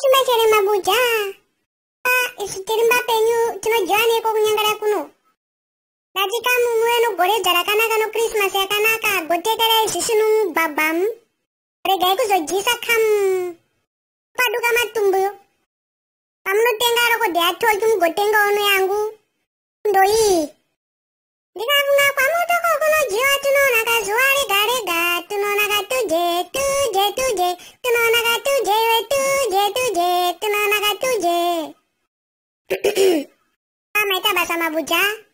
chima chere mabuja ah, tiri mbapenyu tinodyoaneko kunyangara kuno katika munhu wenu gore dzarakanaka nokrismasi yakanaka goteererai zvisino mugwagwamu regai kuzodyisa kam paduka matumbuyo pamunotenga rokodheyatoki mugotenga uno yangu ndoiyi ndikafunga kwamotoko kunodyiwa tinoona kazuva rega rega tunoona katuje tuje tuje tunoona katuje wetu Mereka bersama Buja.